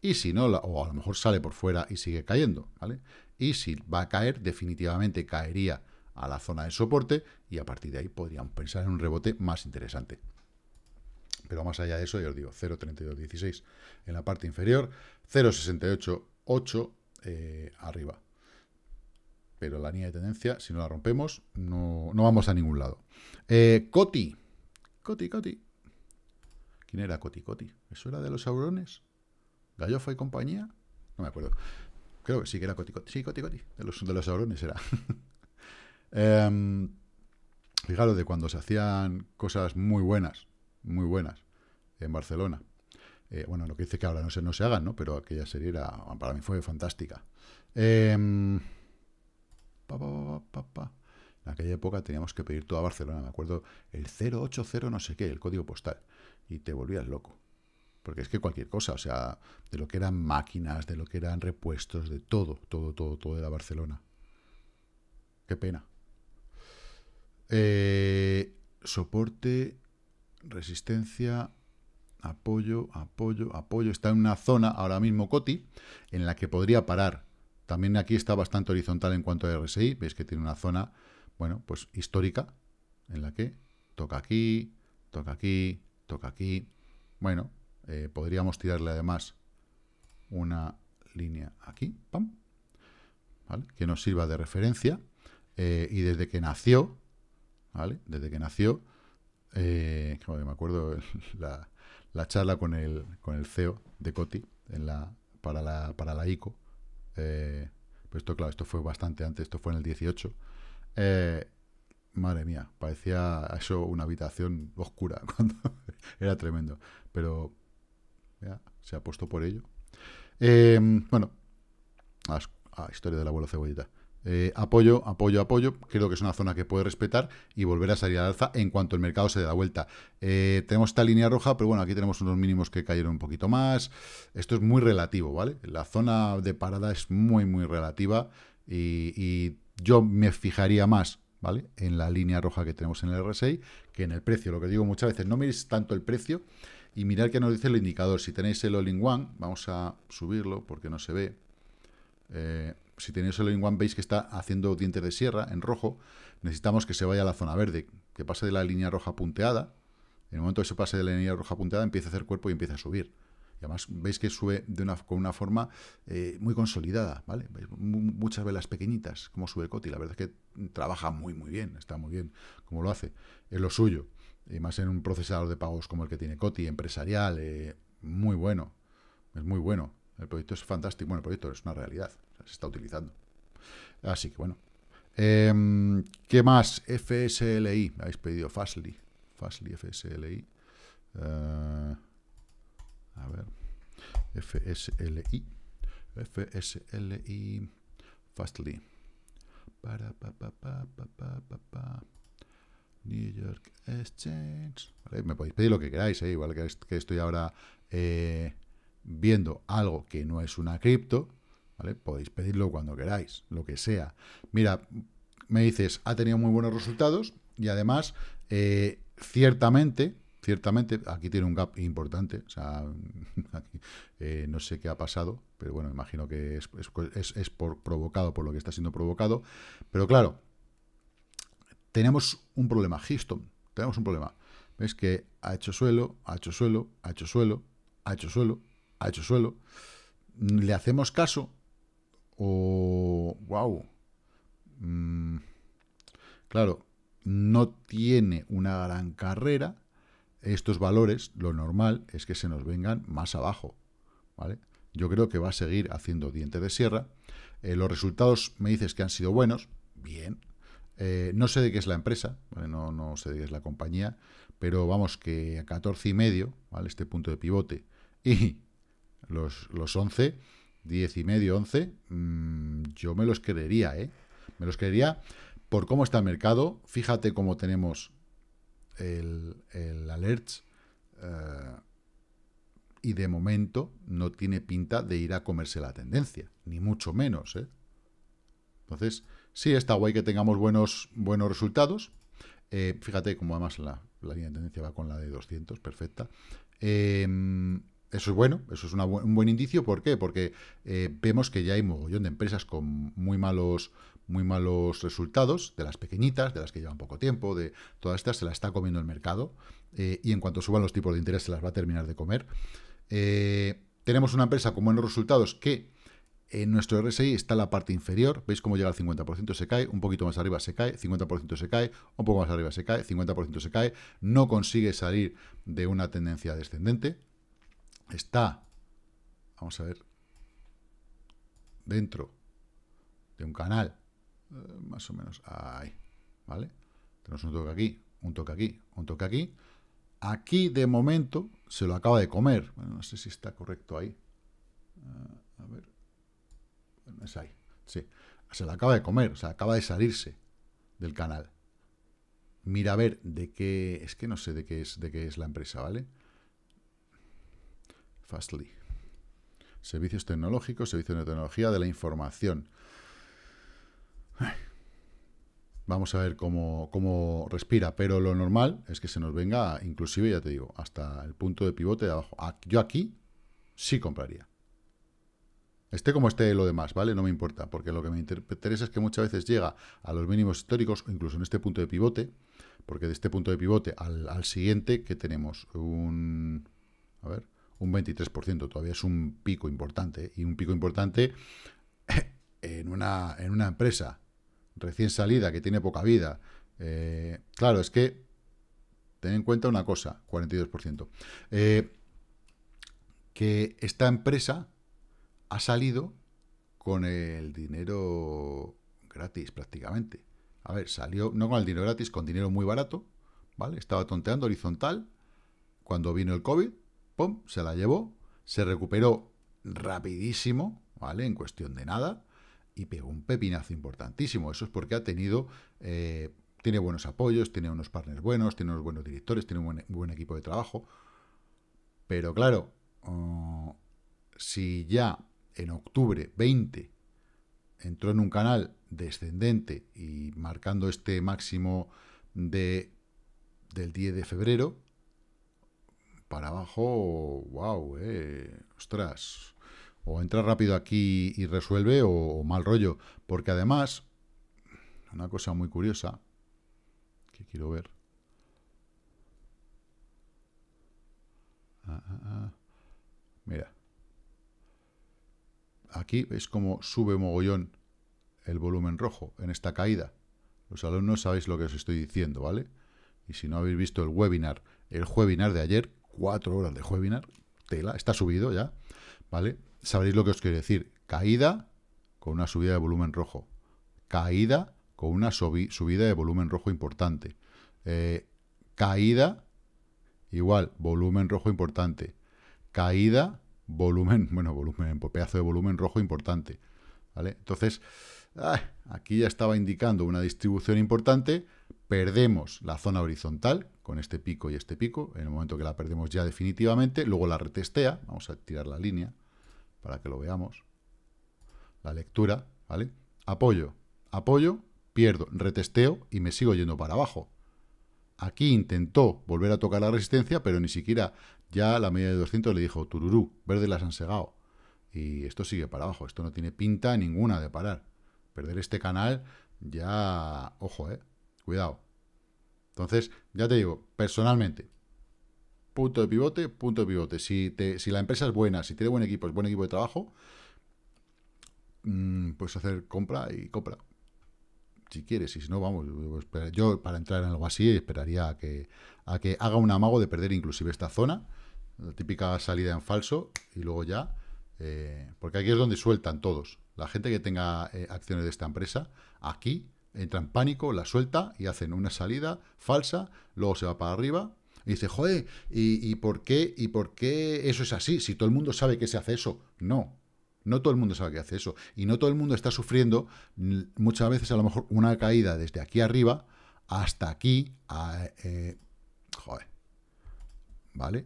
Y si no, o a lo mejor sale por fuera y sigue cayendo, ¿vale? Y si va a caer, definitivamente caería a la zona de soporte y a partir de ahí podrían pensar en un rebote más interesante. Pero más allá de eso, ya os digo, 0.3216 en la parte inferior, 0.688 eh, arriba. Pero la línea de tendencia, si no la rompemos, no, vamos a ningún lado. Eh, Coti. Coti, Coti. ¿Quién era Coti, Coti? ¿Eso era de los aurones? ¿Gallofa y compañía? No me acuerdo. Creo que sí que era Coti, Coti. Sí, Coti, Coti. De los, de los aurones era. Eh, fijaros de cuando se hacían cosas muy buenas, muy buenas, en Barcelona. Eh, bueno, lo que dice que ahora no se, no se hagan, ¿no? Pero aquella serie era, para mí fue fantástica. Em, pa, en aquella época teníamos que pedir toda Barcelona, me acuerdo, el 080 no sé qué, el código postal. Y te volvías loco. Porque es que cualquier cosa, o sea, de lo que eran máquinas, de lo que eran repuestos, de todo, todo, todo, todo la Barcelona. Qué pena. Eh, soporte, resistencia, apoyo, apoyo, apoyo. Está en una zona ahora mismo COTI en la que podría parar. También aquí está bastante horizontal en cuanto a RSI. Veis que tiene una zona, bueno, pues histórica en la que toca aquí, toca aquí, toca aquí. Bueno, eh, podríamos tirarle además una línea aquí, pam, que nos sirva de referencia. Eh, y desde que nació, desde que nació, eh, me acuerdo la, charla con el, con el CEO de Coti para, la, ICO. Eh, pues esto, claro, esto fue bastante antes, esto fue en el 18. Eh, madre mía, parecía eso una habitación oscura era tremendo. Pero ya, se apostó por ello. Eh, bueno, a, historia del abuelo cebollita. Eh, apoyo, apoyo, apoyo. Creo que es una zona que puede respetar y volver a salir al alza en cuanto el mercado se dé la vuelta. Eh, tenemos esta línea roja, pero bueno, aquí tenemos unos mínimos que cayeron un poquito más. Esto es muy relativo, ¿vale? La zona de parada es muy, muy relativa y, yo me fijaría más ¿vale? En la línea roja que tenemos en el RSI, que en el precio. Lo que digo muchas veces, no miréis tanto el precio y mirad qué nos dice el indicador. Si tenéis el all-in-one, vamos a subirlo porque no se ve. Eh, si tenéis el en One que está haciendo dientes de sierra en rojo, necesitamos que se vaya a la zona verde, que pase de la línea roja punteada. En el momento que se pase de la línea roja punteada, empieza a hacer cuerpo y empieza a subir. Y además veis que sube de una, con una forma eh, muy consolidada, ¿vale? muchas velas pequeñitas, como sube Coti. La verdad es que trabaja muy, muy bien, está muy bien como lo hace. Es lo suyo. Y más en un procesador de pagos como el que tiene Coti, empresarial, eh, muy bueno. Es muy bueno. El proyecto es fantástico. Bueno, el proyecto es una realidad. Se está utilizando. Así que bueno. Em, ¿Qué más? FSLI. Me habéis pedido Fastly. Fastly, FSLI. Eh, a ver. FSLI. FSLI. Fastly. Para, New York Exchange. me podéis pedir lo que queráis, eh, igual que, estoy ahora eh, viendo algo que no es una cripto, Podéis pedirlo cuando queráis, lo que sea. Mira, me dices, ha tenido muy buenos resultados y además, eh, ciertamente, ciertamente, aquí tiene un gap importante, o sea, eh, no sé qué ha pasado, pero bueno, imagino que es, por, provocado por lo que está siendo provocado, pero claro, tenemos un problema, Houston, tenemos un problema. ¿Ves que ha hecho suelo, ha hecho suelo, ha hecho suelo, ha hecho suelo, ha hecho suelo? Le hacemos caso, o, wow, mm, claro, no tiene una gran carrera, estos valores, lo normal es que se nos vengan más abajo, ¿vale? Yo creo que va a seguir haciendo diente de sierra. Eh, los resultados me dices que han sido buenos, bien. Eh, no sé de qué es la empresa, no, sé de qué es la compañía, pero vamos que a 14 y medio, ¿vale? Este punto de pivote y los, los 11, 10 y medio, 11, mm, yo me los creería, ¿eh? Me los creería por cómo está el mercado. Fíjate cómo tenemos el, el alert eh, y de momento no tiene pinta de ir a comerse la tendencia, ni mucho menos, ¿eh? Entonces, sí, está guay que tengamos buenos, buenos resultados. Eh, fíjate cómo además la, la, línea de tendencia va con la de 200, perfecta. Eh, eso es bueno, eso es un buen indicio. ¿Por qué? Porque eh, vemos que ya hay un mogollón de empresas con muy malos, muy malos resultados, de las pequeñitas, de las que llevan poco tiempo, de todas estas se las está comiendo el mercado eh, y en cuanto suban los tipos de interés se las va a terminar de comer. Eh, tenemos una empresa con buenos resultados que en nuestro RSI está la parte inferior, veis cómo llega al 50%, se cae, un poquito más arriba se cae, 50% se cae, un poco más arriba se cae, 50% se cae, no consigue salir de una tendencia descendente, está, vamos a ver, dentro de un canal, eh, más o menos, ahí, ¿vale? Tenemos un toque aquí, un toque aquí, un toque aquí. Aquí, de momento, se lo acaba de comer. no sé si está correcto ahí. Eh, a ver. Es ahí. Sí. Se lo acaba de comer, o sea, acaba de salirse del canal. Mira a ver de qué... Es que no sé de qué es, de qué es la empresa, ¿vale? Fastly. Servicios tecnológicos, servicios de tecnología de la información. Vamos a ver cómo, respira, pero lo normal es que se nos venga, inclusive, ya te digo, hasta el punto de pivote de abajo. Yo aquí sí compraría. Esté como esté lo demás, ¿vale? No me importa, porque lo que me interesa es que muchas veces llega a los mínimos históricos, incluso en este punto de pivote, porque de este punto de pivote al, al siguiente, que tenemos? Un... A ver, un 23%, todavía es un pico importante, y un pico importante en una, en una empresa recién salida, que tiene poca vida. Eh, claro, es que ten en cuenta una cosa, 42%, eh, que esta empresa ha salido con el dinero gratis prácticamente. A ver, salió no con el dinero gratis, con dinero muy barato, ¿vale? Estaba tonteando horizontal cuando vino el COVID, pum, se la llevó, se recuperó rapidísimo, ¿vale? En cuestión de nada, y pegó un pepinazo importantísimo. Eso es porque ha tenido, eh, tiene buenos apoyos, tiene unos partners buenos, tiene unos buenos directores, tiene un buen, equipo de trabajo. Pero claro, oh, si ya en octubre 20 entró en un canal descendente y marcando este máximo del 10 de febrero, para abajo, wow, eh, ostras. O entra rápido aquí y resuelve o, mal rollo. Porque además, una cosa muy curiosa que quiero ver. Ah, ah, ah. Mira. Aquí es como sube mogollón el volumen rojo en esta caída. Los alumnos sabéis lo que os estoy diciendo, ¿vale? Y si no habéis visto el webinar, el webinar de ayer, cuatro horas de webinar, tela, está subido ya, ¿vale? Sabréis lo que os quiero decir. Caída con una subida de volumen rojo. Caída con una subida de volumen rojo importante. Eh, caída, igual, volumen rojo importante. Caída, volumen, bueno, volumen, pues pedazo de volumen rojo importante. ¿Vale? Entonces, ah, aquí ya estaba indicando una distribución importante. Perdemos la zona horizontal, con este pico y este pico. En el momento que la perdemos ya definitivamente, luego la retestea. Vamos a tirar la línea para que lo veamos. La lectura, ¿vale? Apoyo, apoyo, pierdo, retesteo y me sigo yendo para abajo. Aquí intentó volver a tocar la resistencia, pero ni siquiera ya la media de 200 le dijo tururú, verde las han segado. Y esto sigue para abajo, esto no tiene pinta ninguna de parar. Perder este canal ya... Ojo, eh. Cuidado. Entonces, ya te digo, personalmente, punto de pivote, punto de pivote. Si, si la empresa es buena, si tiene buen equipo, es buen equipo de trabajo, mm, puedes hacer compra y compra. Si quieres, y si no, vamos, yo para entrar en algo así esperaría a que, a que haga un amago de perder inclusive esta zona, la típica salida en falso, y luego ya, eh, porque aquí es donde sueltan todos. La gente que tenga eh, acciones de esta empresa, aquí entra en pánico, la suelta y hacen una salida falsa, luego se va para arriba y dice, joder, ¿y, por qué, ¿y por qué eso es así? Si todo el mundo sabe que se hace eso, no. No todo el mundo sabe que hace eso. Y no todo el mundo está sufriendo muchas veces a lo mejor una caída desde aquí arriba hasta aquí, eh, joder, ¿vale?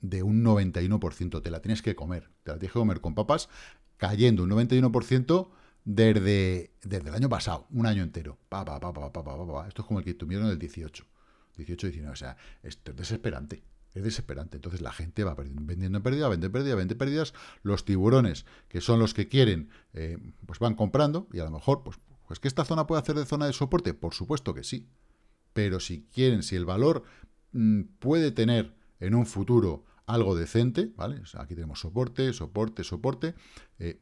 De un 91%. Te la tienes que comer. Te la tienes que comer con papas cayendo un 91% desde, el año pasado, un año entero. Esto es como el que tuvieron el 18, 18, 19. O sea, esto es desesperante. Es desesperante. Entonces la gente va vendiendo en pérdida, vende pérdida, vende pérdidas. Los tiburones, que son los que quieren, eh, pues van comprando y a lo mejor, pues, pues que esta zona puede hacer de zona de soporte. Por supuesto que sí. Pero si quieren, si el valor mm, puede tener en un futuro algo decente, ¿vale? aquí tenemos soporte, soporte, soporte. Eh,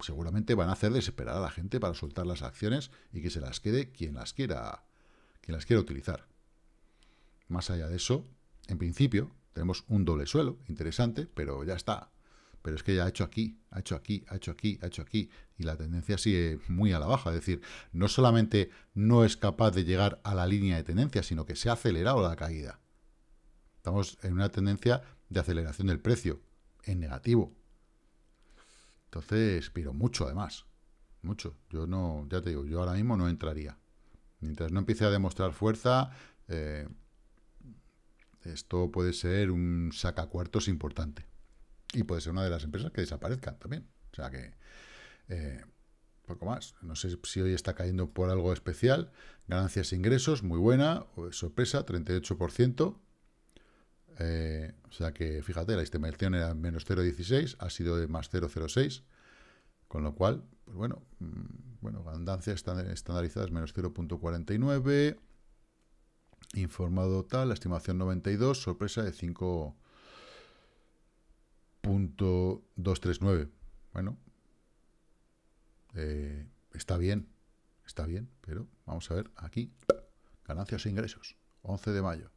seguramente van a hacer desesperar a la gente para soltar las acciones y que se las quede quien las quiera, quien las quiera utilizar. Más allá de eso, en principio, tenemos un doble suelo, interesante, pero ya está. Pero es que ya ha hecho aquí, ha hecho aquí, ha hecho aquí, ha hecho aquí, y la tendencia sigue muy a la baja. Es decir, no solamente no es capaz de llegar a la línea de tendencia, sino que se ha acelerado la caída. Estamos en una tendencia de aceleración del precio, en negativo, entonces, pero mucho además, mucho. Yo no, ya te digo, yo ahora mismo no entraría. Mientras no empiece a demostrar fuerza, eh, esto puede ser un sacacuartos importante. Y puede ser una de las empresas que desaparezcan también. O sea que, eh, poco más. No sé si hoy está cayendo por algo especial. Ganancias e ingresos, muy buena. Sorpresa, 38%. Eh, o sea que, fíjate, la estimación era menos 0,16, ha sido de más 0,06, con lo cual, pues bueno, mm, bueno, ganancias están menos 0.49, informado tal, la estimación 92, sorpresa de 5.239. Bueno, eh, está bien, está bien, pero vamos a ver aquí, ganancias e ingresos, 11 de mayo.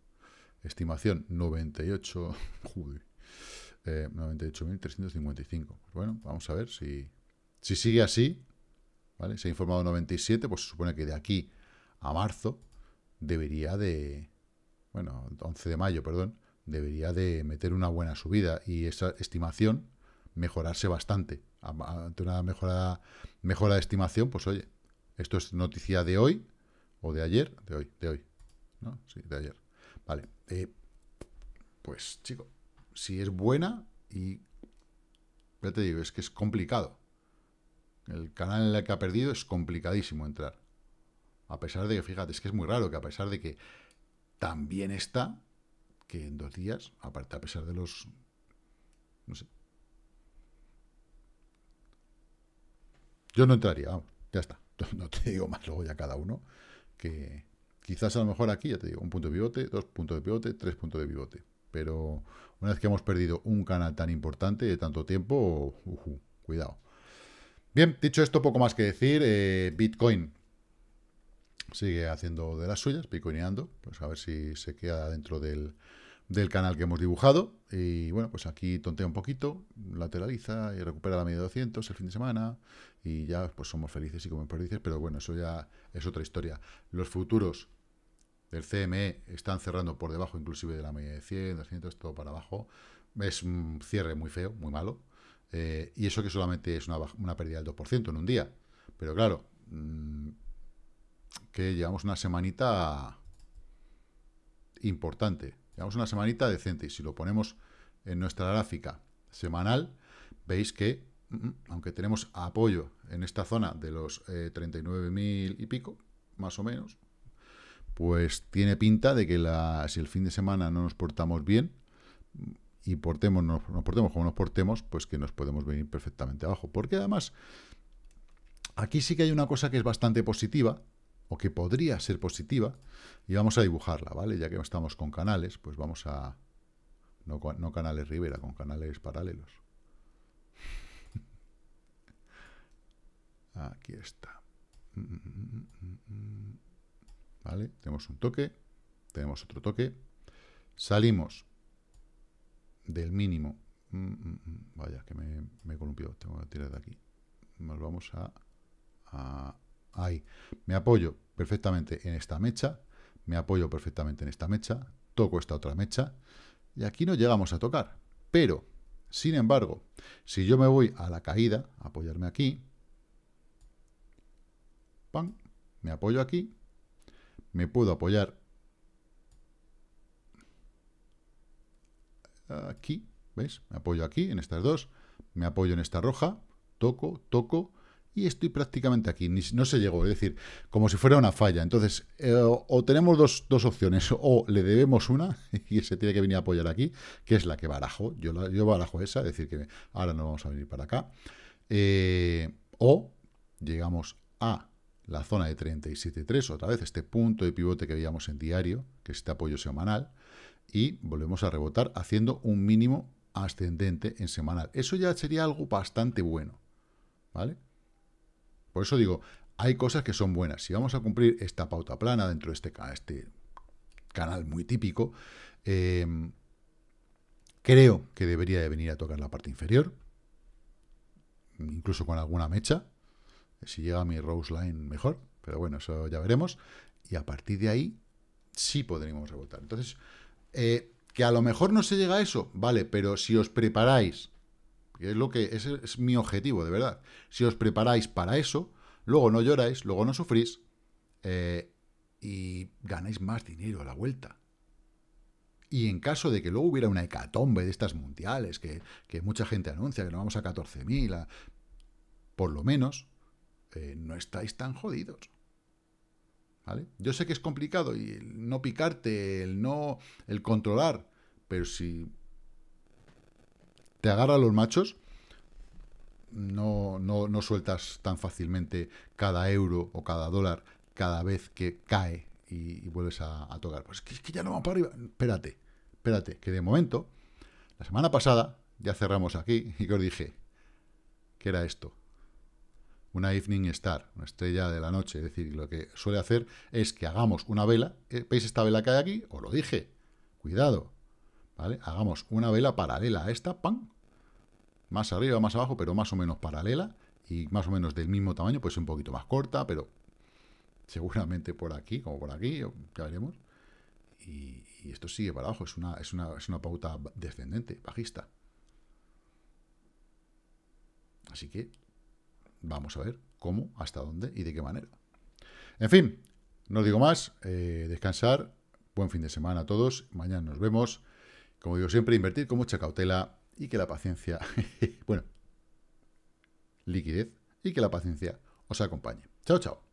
Estimación 98... Eh, 98.355. Pues bueno, vamos a ver si, si sigue así. ¿vale? Se ha informado 97, pues se supone que de aquí a marzo debería de... Bueno, 11 de mayo, perdón. Debería de meter una buena subida y esa estimación mejorarse bastante. Ante una mejora, mejora de estimación, pues oye, esto es noticia de hoy o de ayer, de hoy, de hoy. ¿no? Sí, de ayer. Vale. Eh, pues, chico, si es buena y... Ya te digo, es que es complicado. El canal en el que ha perdido es complicadísimo entrar. A pesar de que, fíjate, es que es muy raro que a pesar de que también está, que en dos días, aparte a pesar de los... No sé. Yo no entraría, ya está. No te digo más luego ya cada uno que... Quizás a lo mejor aquí, ya te digo, un punto de pivote, dos puntos de pivote, tres puntos de pivote. Pero una vez que hemos perdido un canal tan importante de tanto tiempo, cuidado. Bien, dicho esto, poco más que decir. Eh, Bitcoin sigue haciendo de las suyas, bitcoineando. Pues a ver si se queda dentro del, del canal que hemos dibujado. Y bueno, pues aquí tontea un poquito, lateraliza y recupera la media de 200 el fin de semana. Y ya pues somos felices y como perdices, pero bueno, eso ya es otra historia. Los futuros del CME están cerrando por debajo inclusive de la media de 100, 200, todo para abajo. Es un cierre muy feo, muy malo. Eh, y eso que solamente es una, pérdida del 2% en un día. Pero claro, mm, que llevamos una semanita importante. Llevamos una semanita decente y si lo ponemos en nuestra gráfica semanal, veis que, mm, mm, aunque tenemos apoyo en esta zona de los 39.000 eh, y pico, más o menos, pues tiene pinta de que si el fin de semana no nos portamos bien y portemos, nos, portemos como nos portemos, pues que nos podemos venir perfectamente abajo. Porque además, aquí sí que hay una cosa que es bastante positiva, o que podría ser positiva, y vamos a dibujarla, ¿vale? Ya que estamos con canales, pues vamos a... No, canales Rivera, con canales paralelos. Aquí está. ¿Vale? Tenemos un toque, tenemos otro toque. Salimos del mínimo. Vaya, que me, me Tengo que tirar de aquí. Nos vamos a Ahí. Me apoyo perfectamente en esta mecha. Me apoyo perfectamente en esta mecha. Toco esta otra mecha. Y aquí no llegamos a tocar. Pero, sin embargo, si yo me voy a la caída, apoyarme aquí. Me apoyo aquí. Me puedo apoyar aquí, ¿veis? Me apoyo aquí, en estas dos, me apoyo en esta roja, toco, toco, y estoy prácticamente aquí, no se llegó, es decir, como si fuera una falla. Entonces, eh, o tenemos dos, opciones, o le debemos una, y se tiene que venir a apoyar aquí, que es la que barajo, yo, yo barajo esa, es decir, que ahora no vamos a venir para acá, eh, o llegamos a la zona de 37.3, otra vez este punto de pivote que veíamos en diario, que es este apoyo semanal, y volvemos a rebotar haciendo un mínimo ascendente en semanal. Eso ya sería algo bastante bueno, ¿vale? Por eso digo, hay cosas que son buenas. Si vamos a cumplir esta pauta plana dentro de este, este canal muy típico, em, creo que debería de venir a tocar la parte inferior, incluso con alguna mecha. Si llega mi Rose Line, mejor. Pero bueno, eso ya veremos. Y a partir de ahí, sí podríamos rebotar. Entonces, eh, que a lo mejor no se llega a eso, vale, pero si os preparáis es lo que ese es mi objetivo, de verdad. Si os preparáis para eso, luego no lloráis, luego no sufrís eh, y ganáis más dinero a la vuelta. Y en caso de que luego hubiera una hecatombe de estas mundiales, que, mucha gente anuncia que nos vamos a 14.000, por lo menos eh, no estáis tan jodidos. ¿Vale? Yo sé que es complicado y el no picarte, el no, el controlar, pero si te agarra los machos, no, no, no sueltas tan fácilmente cada euro o cada dólar cada vez que cae y, vuelves a, tocar. Pues que, ya no va para arriba. Espérate, espérate, que de momento, la semana pasada ya cerramos aquí y que os dije, ¿qué era esto? Una evening star, una estrella de la noche. Es decir, lo que suele hacer es que hagamos una vela. Eh, ¿Veis esta vela que hay aquí? Os lo dije. Cuidado. ¿vale? Hagamos una vela paralela a esta, ¡pam! Más arriba, más abajo, pero más o menos paralela y más o menos del mismo tamaño, pues un poquito más corta, pero seguramente por aquí, como por aquí, ya veremos. Y, esto sigue para abajo, es una, es una, pauta descendente, bajista. Así que vamos a ver cómo, hasta dónde y de qué manera. En fin, no os digo más, eh, descansar, buen fin de semana a todos, mañana nos vemos. Como digo siempre, invertir con mucha cautela y que la paciencia, bueno, liquidez y que la paciencia os acompañe. Chao, chao.